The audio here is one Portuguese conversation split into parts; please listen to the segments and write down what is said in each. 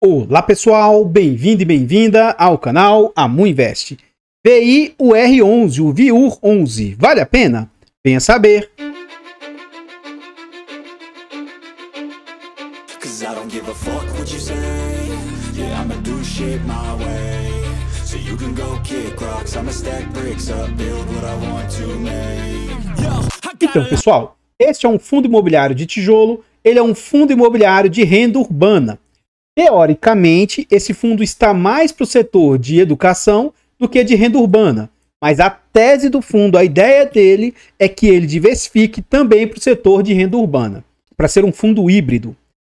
Olá pessoal, bem-vindo e bem-vinda ao canal Amu Invest. VIUR11, o VIUR11, vale a pena? Venha saber! Então pessoal, este é um fundo imobiliário de tijolo, ele é um fundo imobiliário de renda urbana. Teoricamente, esse fundo está mais para o setor de educação do que de renda urbana. Mas a tese do fundo, a ideia dele é que ele diversifique também para o setor de renda urbana, para ser um fundo híbrido.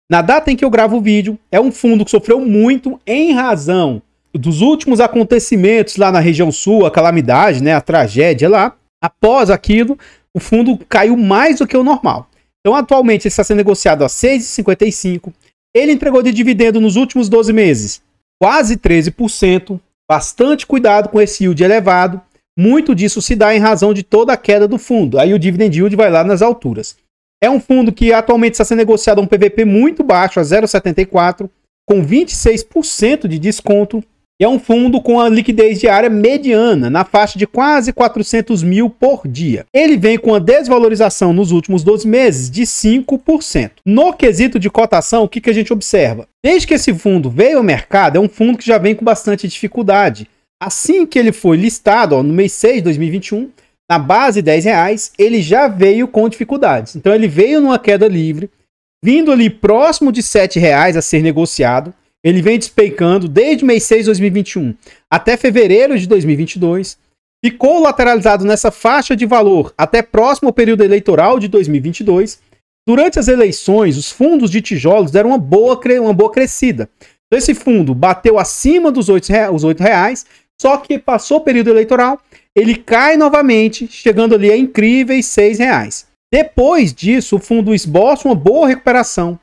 Na data em que eu gravo o vídeo, é um fundo que sofreu muito em razão dos últimos acontecimentos lá na região sul, a calamidade, né, a tragédia lá. Após aquilo, o fundo caiu mais do que o normal. Então, atualmente, ele está sendo negociado a 6,55. Ele entregou de dividendo nos últimos 12 meses quase 13%, bastante cuidado com esse yield elevado. Muito disso se dá em razão de toda a queda do fundo. Aí o dividend yield vai lá nas alturas. É um fundo que atualmente está sendo negociado a um PVP muito baixo, a 0,74, com 26% de desconto e é um fundo com a liquidez diária mediana, na faixa de quase 400 mil por dia. Ele vem com a desvalorização nos últimos 12 meses de 5%. No quesito de cotação, o que, que a gente observa? Desde que esse fundo veio ao mercado, é um fundo que já vem com bastante dificuldade. Assim que ele foi listado, ó, no mês 6 de 2021, na base de 10 reais, ele já veio com dificuldades. Então ele veio numa queda livre, vindo ali próximo de 7 reais a ser negociado. Ele vem despeicando desde mês 6 de 2021 até fevereiro de 2022. Ficou lateralizado nessa faixa de valor até próximo ao período eleitoral de 2022. Durante as eleições, os fundos de tijolos deram uma boa, uma boa crescida. Então, esse fundo bateu acima dos R$ reais. só que passou o período eleitoral, ele cai novamente, chegando ali a incríveis R$ reais. Depois disso, o fundo esboça uma boa recuperação,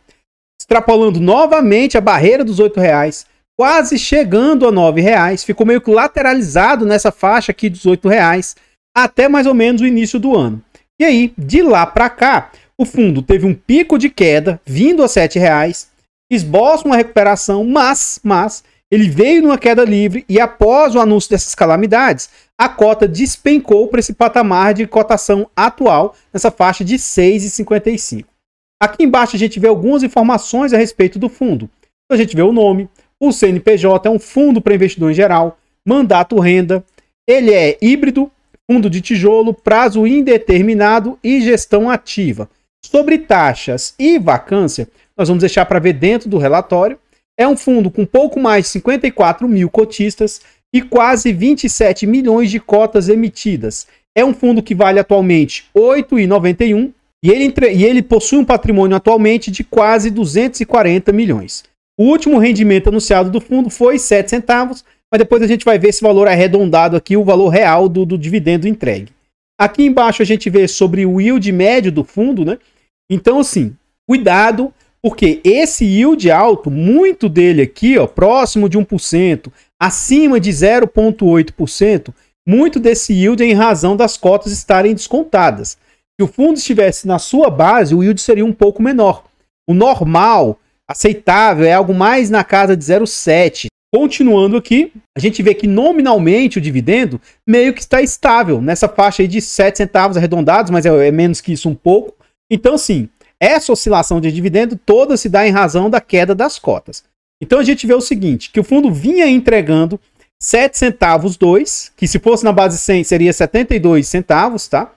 extrapolando novamente a barreira dos R$ reais, quase chegando a R$ reais, ficou meio que lateralizado nessa faixa aqui dos R$ reais até mais ou menos o início do ano. E aí, de lá para cá, o fundo teve um pico de queda, vindo a R$ reais, esboça uma recuperação, mas, mas ele veio numa queda livre e após o anúncio dessas calamidades, a cota despencou para esse patamar de cotação atual, nessa faixa de 6,55. Aqui embaixo a gente vê algumas informações a respeito do fundo. Então, a gente vê o nome, o CNPJ é um fundo para investidor em geral, mandato renda, ele é híbrido, fundo de tijolo, prazo indeterminado e gestão ativa. Sobre taxas e vacância, nós vamos deixar para ver dentro do relatório. É um fundo com pouco mais de 54 mil cotistas e quase 27 milhões de cotas emitidas. É um fundo que vale atualmente R$ 8,91 e ele, entre... e ele possui um patrimônio atualmente de quase 240 milhões. O último rendimento anunciado do fundo foi 7 centavos, mas depois a gente vai ver esse valor arredondado aqui, o valor real do, do dividendo entregue. Aqui embaixo a gente vê sobre o yield médio do fundo, né? Então, assim, cuidado, porque esse yield alto, muito dele aqui, ó, próximo de 1%, acima de 0,8%, muito desse yield é em razão das cotas estarem descontadas. Se o fundo estivesse na sua base, o yield seria um pouco menor. O normal, aceitável, é algo mais na casa de 0,7. Continuando aqui, a gente vê que nominalmente o dividendo meio que está estável, nessa faixa aí de 7 centavos arredondados, mas é, é menos que isso um pouco. Então, sim, essa oscilação de dividendo toda se dá em razão da queda das cotas. Então a gente vê o seguinte, que o fundo vinha entregando 7 centavos 2, que se fosse na base 100 seria 72 centavos, tá?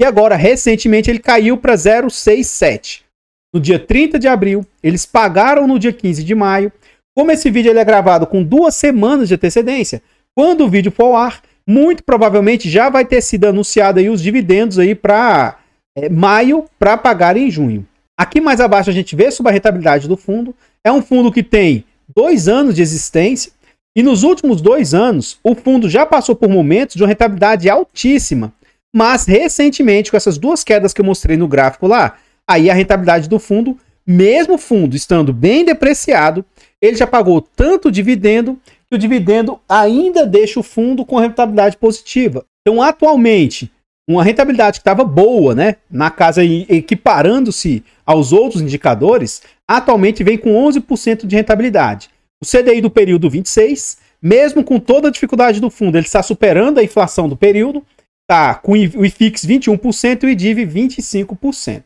E agora, recentemente, ele caiu para 067. No dia 30 de abril, eles pagaram no dia 15 de maio. Como esse vídeo ele é gravado com duas semanas de antecedência, quando o vídeo for ao ar, muito provavelmente já vai ter sido anunciado aí os dividendos aí para é, maio para pagar em junho. Aqui mais abaixo a gente vê sobre a rentabilidade do fundo. É um fundo que tem dois anos de existência e nos últimos dois anos o fundo já passou por momentos de uma rentabilidade altíssima, mas recentemente, com essas duas quedas que eu mostrei no gráfico lá, aí a rentabilidade do fundo, mesmo fundo estando bem depreciado, ele já pagou tanto dividendo que o dividendo ainda deixa o fundo com rentabilidade positiva. Então, atualmente, uma rentabilidade que estava boa, né, na casa equiparando-se aos outros indicadores, atualmente vem com 11% de rentabilidade. O CDI do período 26, mesmo com toda a dificuldade do fundo, ele está superando a inflação do período, tá com o IFIX 21% e o IDIV 25%.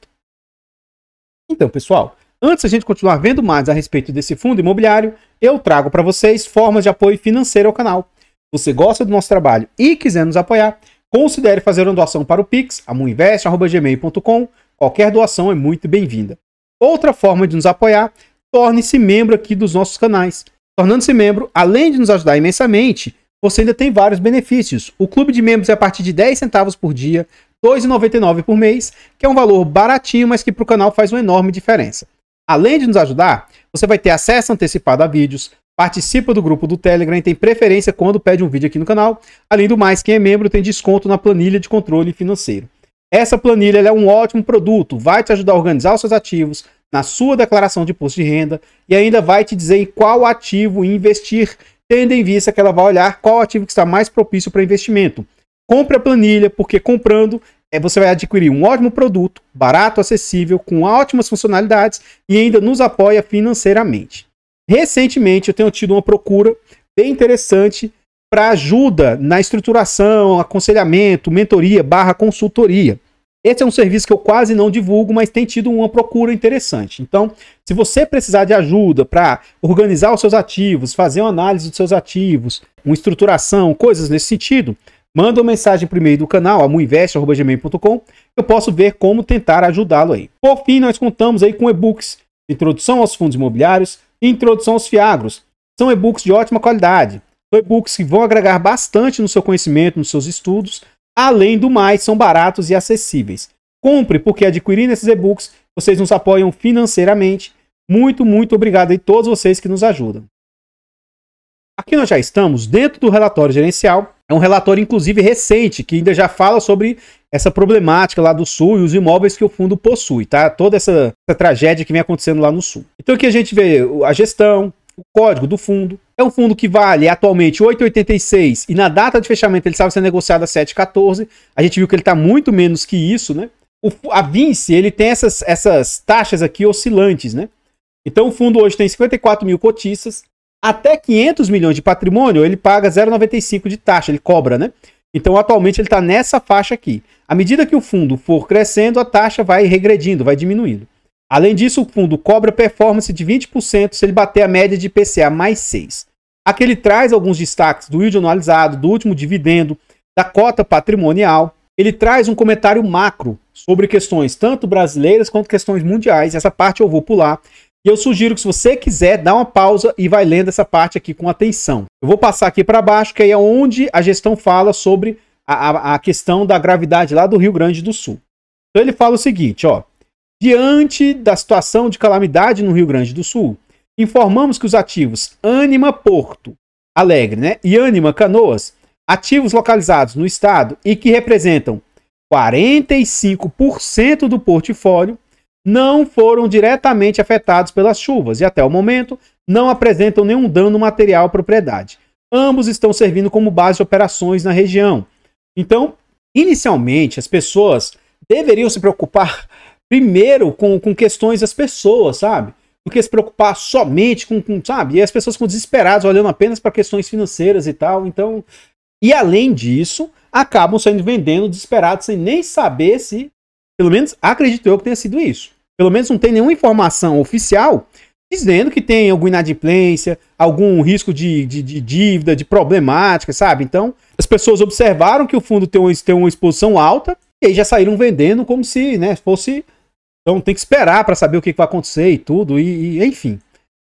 Então, pessoal, antes a gente continuar vendo mais a respeito desse fundo imobiliário, eu trago para vocês formas de apoio financeiro ao canal. Você gosta do nosso trabalho e quiser nos apoiar, considere fazer uma doação para o Pix, amuinvest.gmail.com. Qualquer doação é muito bem-vinda. Outra forma de nos apoiar, torne-se membro aqui dos nossos canais. Tornando-se membro, além de nos ajudar imensamente, você ainda tem vários benefícios. O clube de membros é a partir de 10 centavos por dia, R$ 2,99 por mês, que é um valor baratinho, mas que para o canal faz uma enorme diferença. Além de nos ajudar, você vai ter acesso antecipado a vídeos, participa do grupo do Telegram e tem preferência quando pede um vídeo aqui no canal. Além do mais, quem é membro tem desconto na planilha de controle financeiro. Essa planilha é um ótimo produto, vai te ajudar a organizar os seus ativos, na sua declaração de imposto de renda e ainda vai te dizer em qual ativo investir tendo em vista que ela vai olhar qual ativo que está mais propício para investimento. Compre a planilha, porque comprando eh, você vai adquirir um ótimo produto, barato, acessível, com ótimas funcionalidades e ainda nos apoia financeiramente. Recentemente eu tenho tido uma procura bem interessante para ajuda na estruturação, aconselhamento, mentoria barra consultoria. Esse é um serviço que eu quase não divulgo, mas tem tido uma procura interessante. Então, se você precisar de ajuda para organizar os seus ativos, fazer uma análise dos seus ativos, uma estruturação, coisas nesse sentido, manda uma mensagem para e-mail do canal, amuinvest.gmail.com, eu posso ver como tentar ajudá-lo aí. Por fim, nós contamos aí com e-books, introdução aos fundos imobiliários e introdução aos fiagros. São e-books de ótima qualidade, são e-books que vão agregar bastante no seu conhecimento, nos seus estudos, Além do mais, são baratos e acessíveis. Compre, porque adquirindo esses e-books, vocês nos apoiam financeiramente. Muito, muito obrigado a todos vocês que nos ajudam. Aqui nós já estamos dentro do relatório gerencial. É um relatório, inclusive, recente, que ainda já fala sobre essa problemática lá do Sul e os imóveis que o fundo possui, tá? Toda essa, essa tragédia que vem acontecendo lá no Sul. Então aqui a gente vê a gestão, o código do fundo, é um fundo que vale atualmente 8,86 e na data de fechamento ele estava sendo negociado a 7,14. A gente viu que ele está muito menos que isso, né? O, a Vince, ele tem essas, essas taxas aqui oscilantes, né? Então o fundo hoje tem 54 mil cotistas. Até 500 milhões de patrimônio, ele paga 0,95 de taxa, ele cobra, né? Então, atualmente, ele está nessa faixa aqui. À medida que o fundo for crescendo, a taxa vai regredindo, vai diminuindo. Além disso, o fundo cobra performance de 20% se ele bater a média de IPCA mais 6. Aqui ele traz alguns destaques do yield anualizado, do último dividendo, da cota patrimonial. Ele traz um comentário macro sobre questões tanto brasileiras quanto questões mundiais. Essa parte eu vou pular. E eu sugiro que se você quiser, dá uma pausa e vai lendo essa parte aqui com atenção. Eu vou passar aqui para baixo, que aí é onde a gestão fala sobre a, a, a questão da gravidade lá do Rio Grande do Sul. Então ele fala o seguinte, ó. Diante da situação de calamidade no Rio Grande do Sul, informamos que os ativos Anima Porto Alegre né, e Anima Canoas, ativos localizados no estado e que representam 45% do portfólio, não foram diretamente afetados pelas chuvas e, até o momento, não apresentam nenhum dano material à propriedade. Ambos estão servindo como base de operações na região. Então, inicialmente, as pessoas deveriam se preocupar primeiro com, com questões das pessoas, sabe? Do que se preocupar somente com, com sabe? E as pessoas ficam desesperadas, olhando apenas para questões financeiras e tal. Então, e além disso, acabam saindo vendendo desesperados sem nem saber se, pelo menos acredito eu que tenha sido isso. Pelo menos não tem nenhuma informação oficial dizendo que tem alguma inadimplência, algum risco de, de, de, dívida, de problemática, sabe? Então, as pessoas observaram que o fundo tem uma, tem uma exposição alta e aí já saíram vendendo como se né, fosse então tem que esperar para saber o que vai acontecer e tudo, e, e enfim.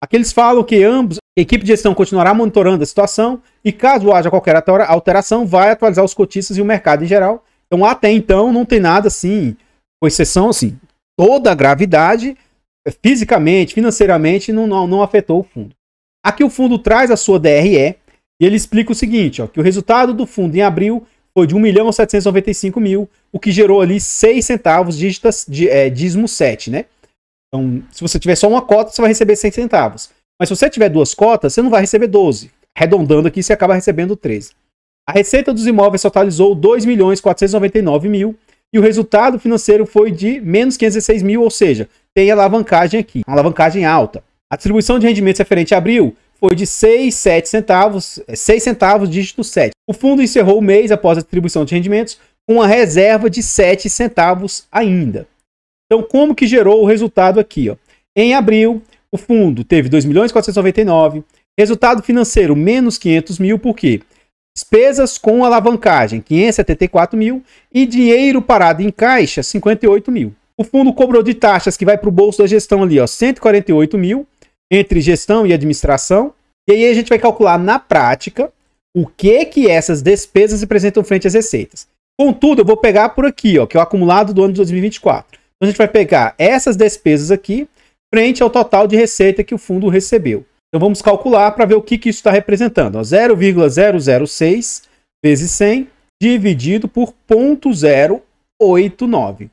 Aqui eles falam que ambos, a equipe de gestão continuará monitorando a situação e caso haja qualquer alteração, vai atualizar os cotistas e o mercado em geral. Então até então não tem nada assim, com exceção assim, toda a gravidade, eh, fisicamente, financeiramente, não, não, não afetou o fundo. Aqui o fundo traz a sua DRE e ele explica o seguinte, ó, que o resultado do fundo em abril foi de 1.795.000, milhão mil, o que gerou ali 6 centavos dígitas de é, dízimo 7, né? Então, se você tiver só uma cota, você vai receber 6 centavos. Mas se você tiver duas cotas, você não vai receber 12. Arredondando aqui, você acaba recebendo 13. A receita dos imóveis totalizou 2.499.000 milhões mil e o resultado financeiro foi de menos 506 mil, ou seja, tem alavancagem aqui, uma alavancagem alta. A distribuição de rendimentos referente a abril foi de 6, 7 centavos, 6 é, centavos, dígito 7. O fundo encerrou o mês após a distribuição de rendimentos com uma reserva de 7 centavos ainda. Então, como que gerou o resultado aqui? Ó? Em abril, o fundo teve 2 milhões resultado financeiro menos 500 mil, por quê? Despesas com alavancagem, 574 mil, e dinheiro parado em caixa, 58 mil. O fundo cobrou de taxas que vai para o bolso da gestão ali, ó, 148 mil, entre gestão e administração. E aí a gente vai calcular na prática o que que essas despesas representam frente às receitas. Contudo, eu vou pegar por aqui, ó, que é o acumulado do ano de 2024. Então a gente vai pegar essas despesas aqui frente ao total de receita que o fundo recebeu. Então vamos calcular para ver o que, que isso está representando. 0,006 vezes 100 dividido por 0,089.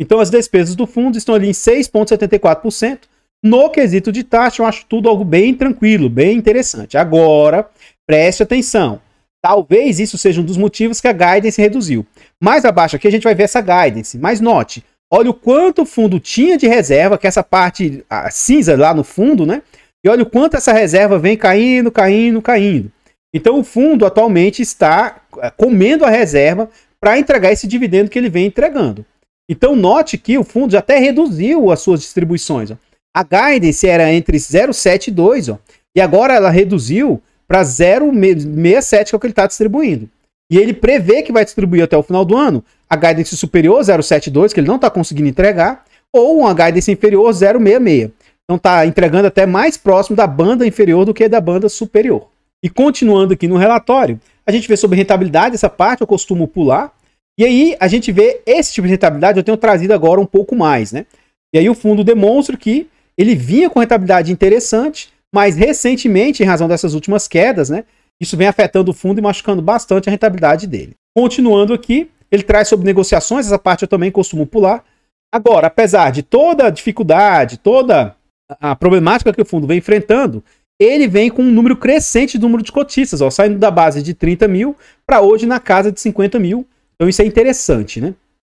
Então as despesas do fundo estão ali em 6,74%, no quesito de taxa, eu acho tudo algo bem tranquilo, bem interessante. Agora, preste atenção. Talvez isso seja um dos motivos que a guidance reduziu. Mais abaixo aqui a gente vai ver essa guidance, mas note, olha o quanto o fundo tinha de reserva, que é essa parte cinza lá no fundo, né? E olha o quanto essa reserva vem caindo, caindo, caindo. Então o fundo atualmente está eh, comendo a reserva para entregar esse dividendo que ele vem entregando. Então note que o fundo já até reduziu as suas distribuições. Ó. A guidance era entre 0,7 e 2, ó. E agora ela reduziu para 0,67, que é o que ele está distribuindo. E ele prevê que vai distribuir até o final do ano a guidance superior 0,72, que ele não está conseguindo entregar, ou uma guidance inferior 0,66. Então está entregando até mais próximo da banda inferior do que da banda superior. E continuando aqui no relatório, a gente vê sobre rentabilidade, essa parte eu costumo pular. E aí a gente vê esse tipo de rentabilidade, eu tenho trazido agora um pouco mais, né? E aí o fundo demonstra que ele vinha com rentabilidade interessante, mas recentemente, em razão dessas últimas quedas, né, isso vem afetando o fundo e machucando bastante a rentabilidade dele. Continuando aqui, ele traz sobre negociações, essa parte eu também costumo pular. Agora, apesar de toda a dificuldade, toda a problemática que o fundo vem enfrentando, ele vem com um número crescente de número de cotistas, ó, saindo da base de 30 mil para hoje na casa de 50 mil. Então isso é interessante, né?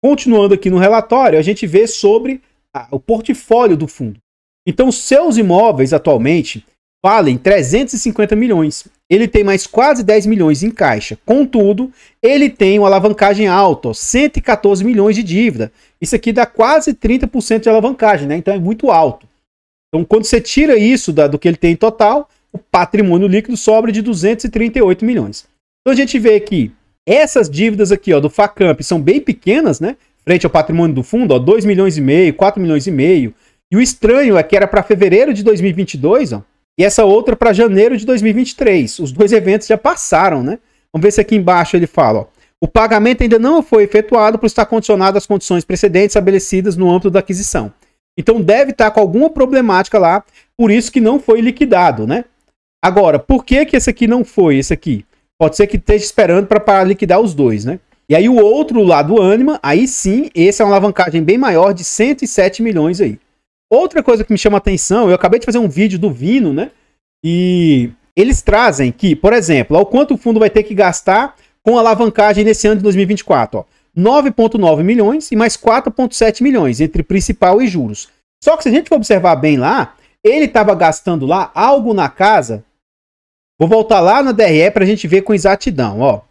Continuando aqui no relatório, a gente vê sobre a, o portfólio do fundo. Então, seus imóveis atualmente valem 350 milhões. Ele tem mais quase 10 milhões em caixa. Contudo, ele tem uma alavancagem alta, ó, 114 milhões de dívida. Isso aqui dá quase 30% de alavancagem, né? Então é muito alto. Então, quando você tira isso da, do que ele tem em total, o patrimônio líquido sobra de 238 milhões. Então a gente vê que essas dívidas aqui, ó, do Facamp são bem pequenas, né? Frente ao patrimônio do fundo, ó, 2 milhões e meio, 4 milhões e meio, e o estranho é que era para fevereiro de 2022, ó, e essa outra para janeiro de 2023. Os dois eventos já passaram, né? Vamos ver se aqui embaixo ele fala, ó. O pagamento ainda não foi efetuado por estar condicionado às condições precedentes estabelecidas no âmbito da aquisição. Então deve estar com alguma problemática lá, por isso que não foi liquidado, né? Agora, por que que esse aqui não foi, esse aqui? Pode ser que esteja esperando para liquidar os dois, né? E aí o outro lá do Anima, aí sim, esse é uma alavancagem bem maior de 107 milhões aí. Outra coisa que me chama atenção, eu acabei de fazer um vídeo do Vino, né? E eles trazem que, por exemplo, ao quanto o fundo vai ter que gastar com alavancagem nesse ano de 2024, ó. 9,9 milhões e mais 4,7 milhões entre principal e juros. Só que se a gente for observar bem lá, ele estava gastando lá algo na casa. Vou voltar lá na DRE para a gente ver com exatidão. Ó.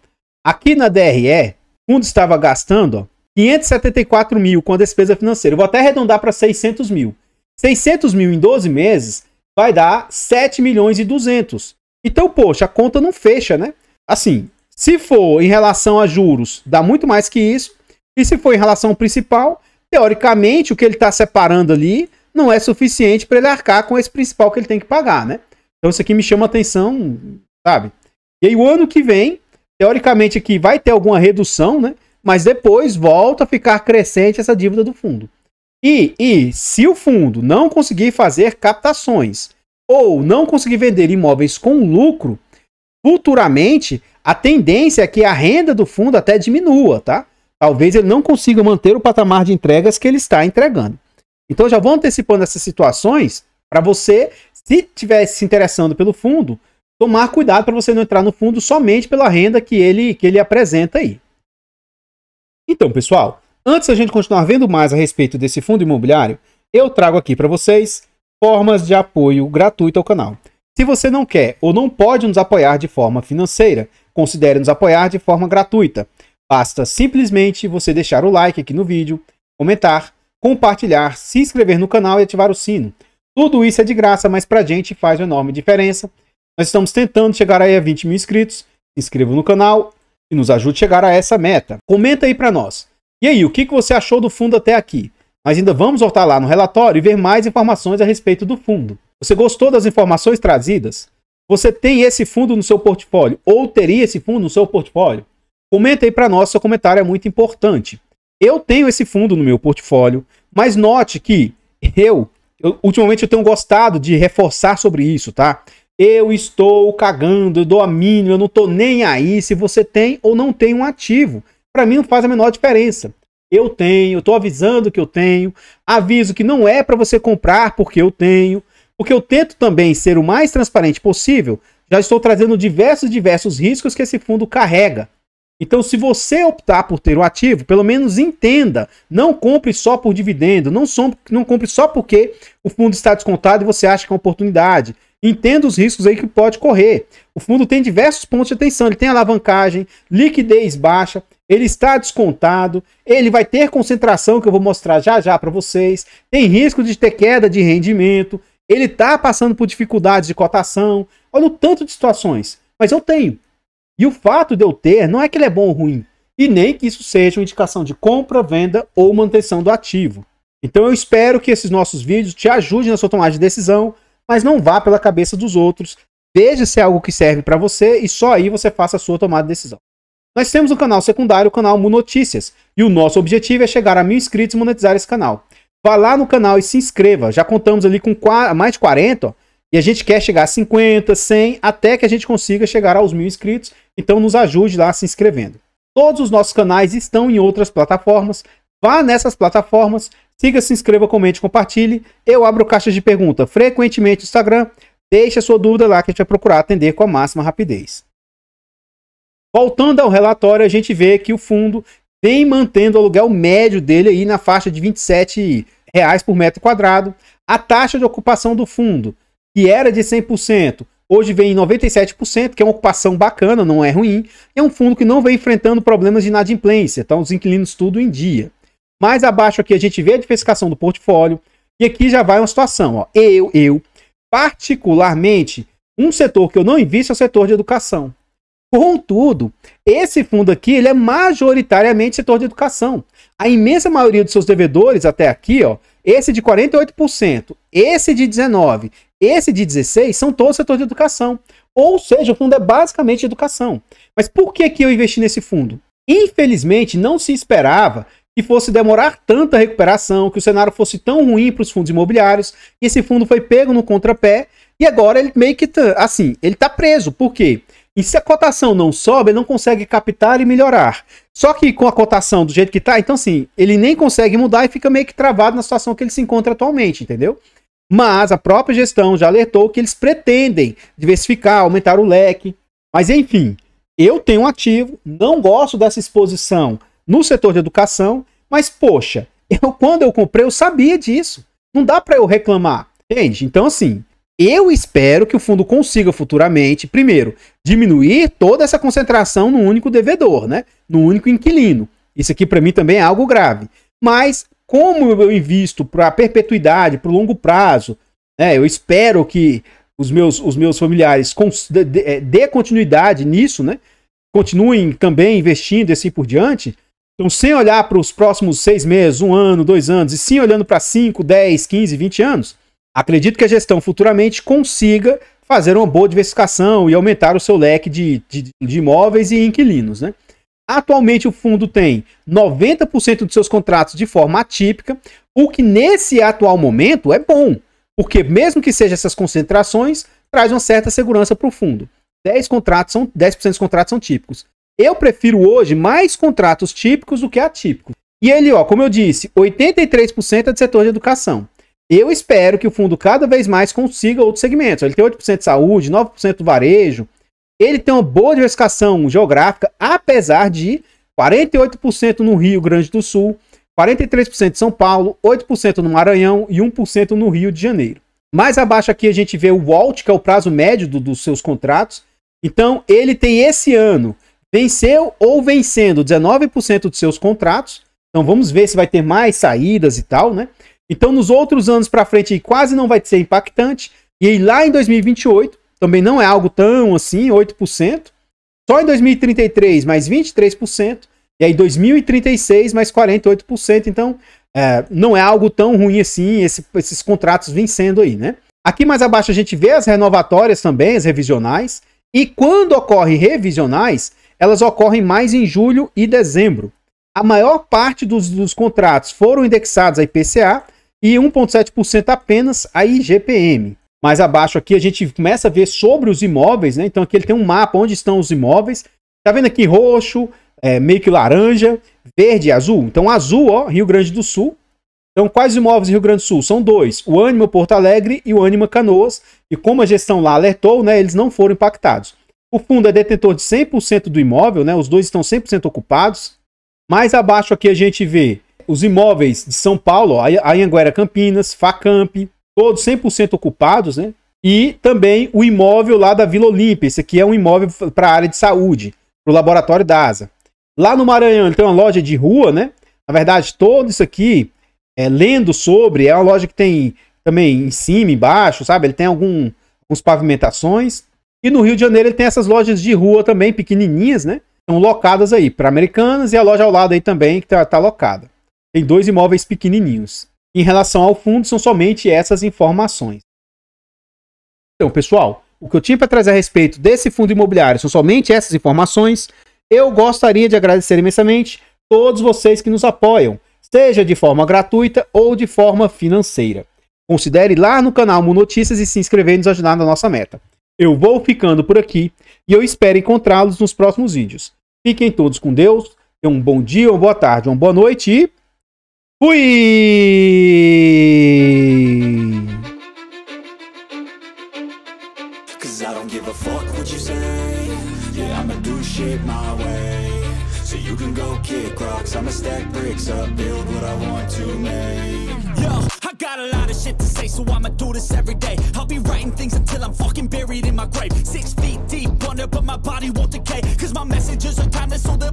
Aqui na DRE, o fundo estava gastando ó, 574 mil com a despesa financeira. Eu vou até arredondar para 600 mil. 600 mil em 12 meses vai dar 7 milhões e 200. Então, poxa, a conta não fecha, né? Assim, se for em relação a juros, dá muito mais que isso. E se for em relação ao principal, teoricamente, o que ele está separando ali não é suficiente para ele arcar com esse principal que ele tem que pagar, né? Então isso aqui me chama atenção, sabe? E aí o ano que vem, teoricamente aqui vai ter alguma redução, né? Mas depois volta a ficar crescente essa dívida do fundo. E, e se o fundo não conseguir fazer captações ou não conseguir vender imóveis com lucro, futuramente a tendência é que a renda do fundo até diminua, tá? Talvez ele não consiga manter o patamar de entregas que ele está entregando. Então já vou antecipando essas situações para você, se estiver se interessando pelo fundo, tomar cuidado para você não entrar no fundo somente pela renda que ele, que ele apresenta aí. Então, pessoal, Antes da gente continuar vendo mais a respeito desse fundo imobiliário, eu trago aqui para vocês formas de apoio gratuito ao canal. Se você não quer ou não pode nos apoiar de forma financeira, considere nos apoiar de forma gratuita. Basta simplesmente você deixar o like aqui no vídeo, comentar, compartilhar, se inscrever no canal e ativar o sino. Tudo isso é de graça, mas para a gente faz uma enorme diferença. Nós estamos tentando chegar aí a 20 mil inscritos. Se inscreva no canal e nos ajude a chegar a essa meta. Comenta aí para nós. E aí, o que você achou do fundo até aqui? Mas ainda vamos voltar lá no relatório e ver mais informações a respeito do fundo. Você gostou das informações trazidas? Você tem esse fundo no seu portfólio ou teria esse fundo no seu portfólio? Comenta aí para nós, seu comentário é muito importante. Eu tenho esse fundo no meu portfólio, mas note que eu, eu ultimamente eu tenho gostado de reforçar sobre isso, tá? Eu estou cagando, eu dou a mínima, eu não tô nem aí se você tem ou não tem um ativo para mim não faz a menor diferença. Eu tenho, estou avisando que eu tenho, aviso que não é para você comprar porque eu tenho, porque eu tento também ser o mais transparente possível. Já estou trazendo diversos, diversos riscos que esse fundo carrega. Então, se você optar por ter o ativo, pelo menos entenda, não compre só por dividendo, não, som, não compre só porque o fundo está descontado e você acha que é uma oportunidade. Entenda os riscos aí que pode correr. O fundo tem diversos pontos de atenção, ele tem alavancagem, liquidez baixa, ele está descontado, ele vai ter concentração que eu vou mostrar já já para vocês, tem risco de ter queda de rendimento, ele está passando por dificuldades de cotação, olha o tanto de situações, mas eu tenho. E o fato de eu ter não é que ele é bom ou ruim, e nem que isso seja uma indicação de compra, venda ou manutenção do ativo. Então eu espero que esses nossos vídeos te ajudem na sua tomada de decisão, mas não vá pela cabeça dos outros, veja se é algo que serve para você e só aí você faça a sua tomada de decisão. Nós temos um canal secundário, o canal Mu Notícias, e o nosso objetivo é chegar a mil inscritos e monetizar esse canal. Vá lá no canal e se inscreva. Já contamos ali com mais de 40, ó, e a gente quer chegar a 50, 100, até que a gente consiga chegar aos mil inscritos. Então nos ajude lá se inscrevendo. Todos os nossos canais estão em outras plataformas. Vá nessas plataformas, siga, se inscreva, comente, compartilhe. Eu abro caixas de pergunta frequentemente no Instagram. Deixe a sua dúvida lá que a gente vai procurar atender com a máxima rapidez. Voltando ao relatório, a gente vê que o fundo vem mantendo o aluguel médio dele aí na faixa de R$ 27 reais por metro quadrado. A taxa de ocupação do fundo, que era de 100%, hoje vem em 97%, que é uma ocupação bacana, não é ruim. É um fundo que não vem enfrentando problemas de inadimplência, então os inquilinos tudo em dia. Mais abaixo aqui a gente vê a diversificação do portfólio. E aqui já vai uma situação. Ó. Eu, eu, particularmente, um setor que eu não invisto é o setor de educação. Contudo, esse fundo aqui ele é majoritariamente setor de educação. A imensa maioria dos seus devedores até aqui, ó, esse de 48%, esse de 19%, esse de 16% são todos setor de educação. Ou seja, o fundo é basicamente educação. Mas por que, que eu investi nesse fundo? Infelizmente, não se esperava que fosse demorar tanta recuperação, que o cenário fosse tão ruim para os fundos imobiliários, esse fundo foi pego no contrapé e agora ele meio que tá, assim, ele está preso. Por quê? E se a cotação não sobe, ele não consegue captar e melhorar. Só que com a cotação do jeito que está, então assim, ele nem consegue mudar e fica meio que travado na situação que ele se encontra atualmente, entendeu? Mas a própria gestão já alertou que eles pretendem diversificar, aumentar o leque. Mas enfim, eu tenho um ativo, não gosto dessa exposição no setor de educação, mas poxa, eu quando eu comprei eu sabia disso. Não dá para eu reclamar, entende? Então assim, eu espero que o fundo consiga futuramente, primeiro, diminuir toda essa concentração no único devedor, né? No único inquilino. Isso aqui para mim também é algo grave. Mas como eu invisto para a perpetuidade, para o longo prazo, né? Eu espero que os meus, os meus familiares dê, eh, dê continuidade nisso, né? Continuem também investindo e assim por diante. Então, sem olhar para os próximos seis meses, um ano, dois anos, e sim olhando para 5, 10, 15, 20 anos, Acredito que a gestão futuramente consiga fazer uma boa diversificação e aumentar o seu leque de, de, de imóveis e inquilinos. Né? Atualmente, o fundo tem 90% de seus contratos de forma atípica, o que nesse atual momento é bom, porque mesmo que sejam essas concentrações, traz uma certa segurança para o fundo. 10 contratos são 10% dos contratos são típicos. Eu prefiro hoje mais contratos típicos do que atípicos. E ele, ó, como eu disse, 83% é do setor de educação. Eu espero que o fundo cada vez mais consiga outros segmentos. Ele tem 8% de saúde, 9% do varejo. Ele tem uma boa diversificação geográfica, apesar de 48% no Rio Grande do Sul, 43% em São Paulo, 8% no Maranhão e 1% no Rio de Janeiro. Mais abaixo aqui a gente vê o WALT, que é o prazo médio do, dos seus contratos. Então, ele tem esse ano venceu ou vencendo 19% dos seus contratos. Então, vamos ver se vai ter mais saídas e tal, né? Então, nos outros anos para frente, quase não vai ser impactante. E aí, lá em 2028, também não é algo tão assim, 8%. Só em 2033, mais 23%. E aí, 2036, mais 48%. Então, é, não é algo tão ruim assim, esse, esses contratos vencendo aí, né? Aqui mais abaixo a gente vê as renovatórias também, as revisionais. E quando ocorrem revisionais, elas ocorrem mais em julho e dezembro. A maior parte dos, dos contratos foram indexados a IPCA e 1,7% apenas a IGPM. Mais abaixo aqui a gente começa a ver sobre os imóveis, né? Então aqui ele tem um mapa onde estão os imóveis. Tá vendo aqui roxo, é, meio que laranja, verde e azul. Então azul, ó, Rio Grande do Sul. Então quais imóveis Rio Grande do Sul? São dois, o Ânima Porto Alegre e o Ânima Canoas. E como a gestão lá alertou, né, eles não foram impactados. O fundo é detentor de 100% do imóvel, né? Os dois estão 100% ocupados. Mais abaixo aqui a gente vê os imóveis de São Paulo, Anhanguera Campinas, Facamp, todos 100% ocupados, né? E também o imóvel lá da Vila Olímpia. Esse aqui é um imóvel para a área de saúde, para o laboratório da ASA. Lá no Maranhão, ele tem uma loja de rua, né? Na verdade, todo isso aqui, é, lendo sobre, é uma loja que tem também em cima, embaixo, sabe? Ele tem algum, algumas pavimentações. E no Rio de Janeiro ele tem essas lojas de rua também, pequenininhas, né? Estão locadas aí para americanas e a loja ao lado aí também que está tá locada. Tem dois imóveis pequenininhos. Em relação ao fundo, são somente essas informações. Então, pessoal, o que eu tinha para trazer a respeito desse fundo imobiliário são somente essas informações. Eu gostaria de agradecer imensamente todos vocês que nos apoiam, seja de forma gratuita ou de forma financeira. Considere lá no canal Mu Notícias e se inscrever e nos ajudar na nossa meta. Eu vou ficando por aqui e eu espero encontrá-los nos próximos vídeos. Fiquem todos com Deus, tenham um bom dia, uma boa tarde, uma boa noite e Fui! Cause I don't give a fuck what you say. Yeah, I'ma do shit my way. So you can go kick rocks. I'ma stack bricks up, build what I want to make. Yo, I got a lot of shit to say, so I'ma do this every day. I'll be writing things until I'm fucking buried in my grave. Six feet deep Wonder, but my body won't decay. Cause my messages are timeless, so they'll